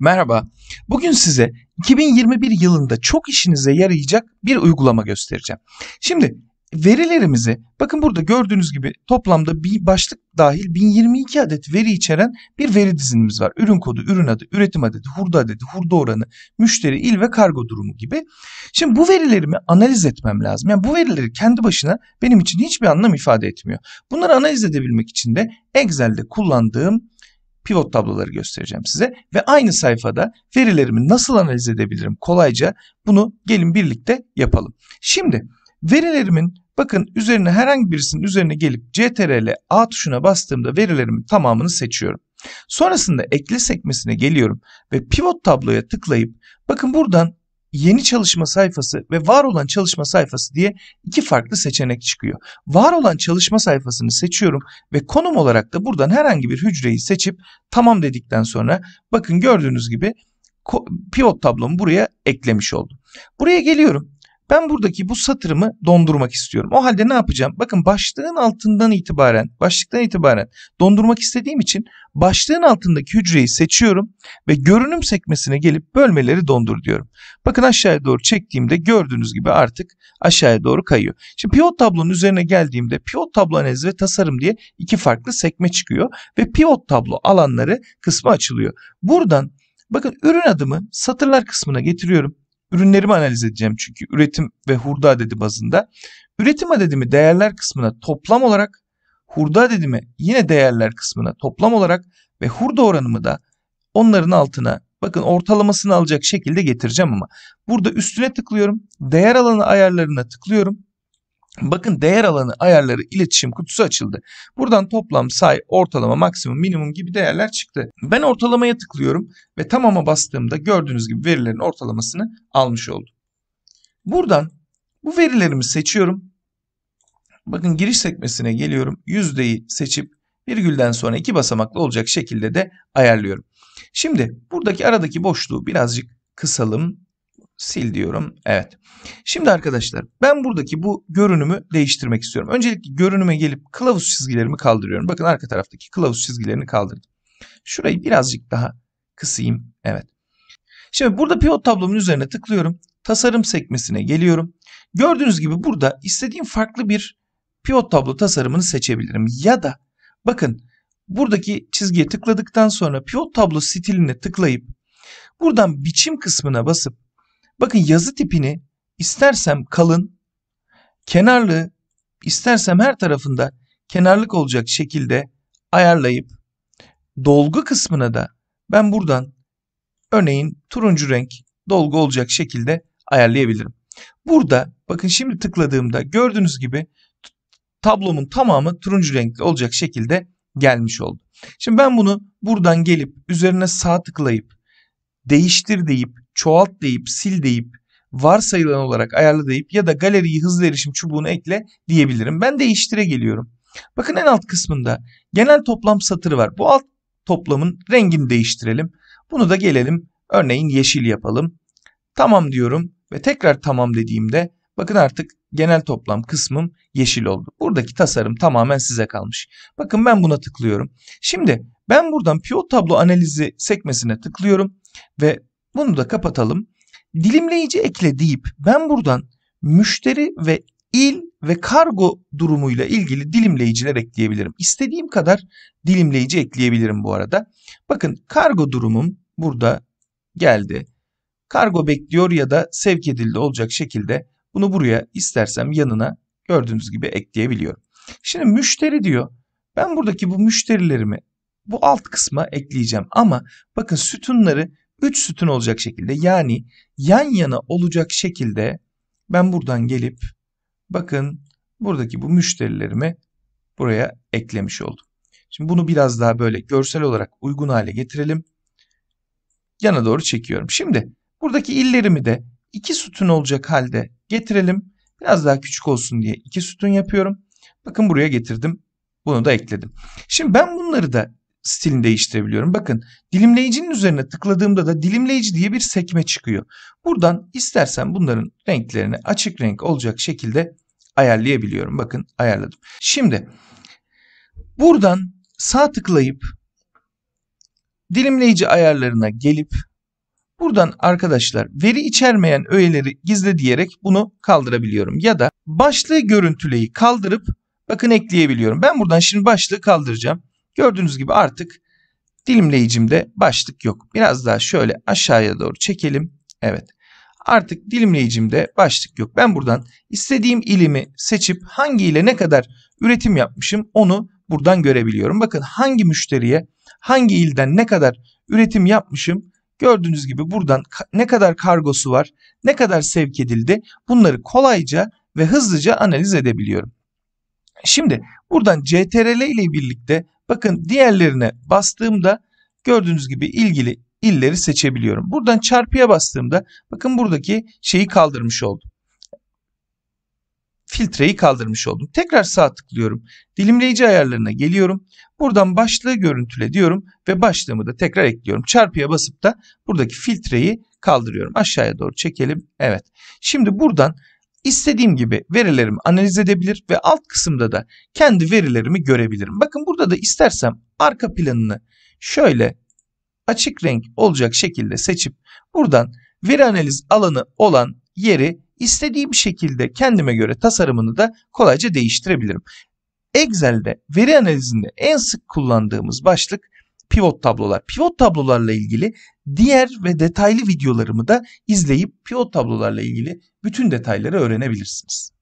Merhaba. Bugün size 2021 yılında çok işinize yarayacak bir uygulama göstereceğim. Şimdi verilerimizi bakın burada gördüğünüz gibi toplamda bir başlık dahil 1022 adet veri içeren bir veri dizinimiz var. Ürün kodu, ürün adı, üretim adedi, hurda adedi, hurda oranı, müşteri, il ve kargo durumu gibi. Şimdi bu verilerimi analiz etmem lazım. Yani bu verileri kendi başına benim için hiçbir anlam ifade etmiyor. Bunları analiz edebilmek için de Excel'de kullandığım pivot tabloları göstereceğim size. Ve aynı sayfada verilerimi nasıl analiz edebilirim kolayca bunu gelin birlikte yapalım. Şimdi verilerimin bakın üzerine herhangi birisinin üzerine gelip CTRL A tuşuna bastığımda verilerimin tamamını seçiyorum. Sonrasında ekle sekmesine geliyorum ve pivot tabloya tıklayıp bakın buradan yeni çalışma sayfası ve var olan çalışma sayfası diye iki farklı seçenek çıkıyor. Var olan çalışma sayfasını seçiyorum ve konum olarak da buradan herhangi bir hücreyi seçip tamam dedikten sonra bakın gördüğünüz gibi pivot tablomu buraya eklemiş oldum. Buraya geliyorum. Ben buradaki bu satırımı dondurmak istiyorum. O halde ne yapacağım? Bakın başlığın altından itibaren, başlıktan itibaren dondurmak istediğim için başlığın altındaki hücreyi seçiyorum ve görünüm sekmesine gelip bölmeleri dondur diyorum. Bakın aşağıya doğru çektiğimde gördüğünüz gibi artık aşağıya doğru kayıyor. Şimdi pivot tablonun üzerine geldiğimde pivot tablo analizi ve tasarım diye iki farklı sekme çıkıyor ve pivot tablo alanları kısmı açılıyor. Buradan bakın ürün adımı satırlar kısmına getiriyorum Ürünlerimi analiz edeceğim çünkü üretim ve hurda adedi bazında. Üretim adedimi değerler kısmına toplam olarak, hurda adedimi yine değerler kısmına toplam olarak ve hurda oranımı da onların altına bakın ortalamasını alacak şekilde getireceğim ama burada üstüne tıklıyorum. Değer alanı ayarlarına tıklıyorum. Bakın değer alanı ayarları iletişim kutusu açıldı. Buradan toplam say, ortalama, maksimum, minimum gibi değerler çıktı. Ben ortalamaya tıklıyorum ve tamama bastığımda gördüğünüz gibi verilerin ortalamasını almış oldum. Buradan bu verilerimi seçiyorum. Bakın giriş sekmesine geliyorum. Yüzdeyi seçip virgülden sonra iki basamaklı olacak şekilde de ayarlıyorum. Şimdi buradaki aradaki boşluğu birazcık kısalım sil diyorum. Evet. Şimdi arkadaşlar ben buradaki bu görünümü değiştirmek istiyorum. Öncelikle görünüme gelip kılavuz çizgilerimi kaldırıyorum. Bakın arka taraftaki kılavuz çizgilerini kaldırdım. Şurayı birazcık daha kısayım. Evet. Şimdi burada pivot tablomun üzerine tıklıyorum. Tasarım sekmesine geliyorum. Gördüğünüz gibi burada istediğim farklı bir pivot tablo tasarımını seçebilirim. Ya da bakın buradaki çizgiye tıkladıktan sonra pivot tablo stiline tıklayıp buradan biçim kısmına basıp Bakın yazı tipini istersem kalın, kenarlı, istersem her tarafında kenarlık olacak şekilde ayarlayıp dolgu kısmına da ben buradan örneğin turuncu renk dolgu olacak şekilde ayarlayabilirim. Burada bakın şimdi tıkladığımda gördüğünüz gibi tablomun tamamı turuncu renkli olacak şekilde gelmiş oldu. Şimdi ben bunu buradan gelip üzerine sağ tıklayıp değiştir deyip, çoğalt deyip, sil deyip, varsayılan olarak ayarla deyip ya da galeriyi hızlı erişim çubuğunu ekle diyebilirim. Ben değiştire geliyorum. Bakın en alt kısmında genel toplam satırı var. Bu alt toplamın rengini değiştirelim. Bunu da gelelim örneğin yeşil yapalım. Tamam diyorum ve tekrar tamam dediğimde bakın artık genel toplam kısmım yeşil oldu. Buradaki tasarım tamamen size kalmış. Bakın ben buna tıklıyorum. Şimdi ben buradan pivot tablo analizi sekmesine tıklıyorum ve bunu da kapatalım. Dilimleyici ekle deyip ben buradan müşteri ve il ve kargo durumuyla ilgili dilimleyiciler ekleyebilirim. İstediğim kadar dilimleyici ekleyebilirim bu arada. Bakın kargo durumum burada geldi. Kargo bekliyor ya da sevk edildi olacak şekilde bunu buraya istersem yanına gördüğünüz gibi ekleyebiliyorum. Şimdi müşteri diyor. Ben buradaki bu müşterilerimi bu alt kısma ekleyeceğim ama bakın sütunları 3 sütun olacak şekilde yani yan yana olacak şekilde ben buradan gelip bakın buradaki bu müşterilerimi buraya eklemiş oldum. Şimdi bunu biraz daha böyle görsel olarak uygun hale getirelim. Yana doğru çekiyorum. Şimdi buradaki illerimi de iki sütun olacak halde getirelim. Biraz daha küçük olsun diye iki sütun yapıyorum. Bakın buraya getirdim. Bunu da ekledim. Şimdi ben bunları da stilini değiştirebiliyorum. Bakın dilimleyicinin üzerine tıkladığımda da dilimleyici diye bir sekme çıkıyor. Buradan istersen bunların renklerini açık renk olacak şekilde ayarlayabiliyorum. Bakın ayarladım. Şimdi buradan sağ tıklayıp dilimleyici ayarlarına gelip buradan arkadaşlar veri içermeyen öğeleri gizle diyerek bunu kaldırabiliyorum. Ya da başlığı görüntüleyi kaldırıp bakın ekleyebiliyorum. Ben buradan şimdi başlığı kaldıracağım. Gördüğünüz gibi artık dilimleyicimde başlık yok. Biraz daha şöyle aşağıya doğru çekelim. Evet. Artık dilimleyicimde başlık yok. Ben buradan istediğim ilimi seçip hangi ile ne kadar üretim yapmışım onu buradan görebiliyorum. Bakın hangi müşteriye hangi ilden ne kadar üretim yapmışım gördüğünüz gibi buradan ne kadar kargosu var ne kadar sevk edildi bunları kolayca ve hızlıca analiz edebiliyorum. Şimdi buradan CTRL ile birlikte bakın diğerlerine bastığımda gördüğünüz gibi ilgili illeri seçebiliyorum. Buradan çarpıya bastığımda bakın buradaki şeyi kaldırmış oldum. Filtreyi kaldırmış oldum. Tekrar sağ tıklıyorum. Dilimleyici ayarlarına geliyorum. Buradan başlığı görüntüle diyorum ve başlığımı da tekrar ekliyorum. Çarpıya basıp da buradaki filtreyi kaldırıyorum. Aşağıya doğru çekelim. Evet. Şimdi buradan istediğim gibi verilerimi analiz edebilir ve alt kısımda da kendi verilerimi görebilirim. Bakın burada da istersem arka planını şöyle açık renk olacak şekilde seçip buradan veri analiz alanı olan yeri istediğim şekilde kendime göre tasarımını da kolayca değiştirebilirim. Excel'de veri analizinde en sık kullandığımız başlık pivot tablolar. Pivot tablolarla ilgili diğer ve detaylı videolarımı da izleyip pivot tablolarla ilgili bütün detayları öğrenebilirsiniz.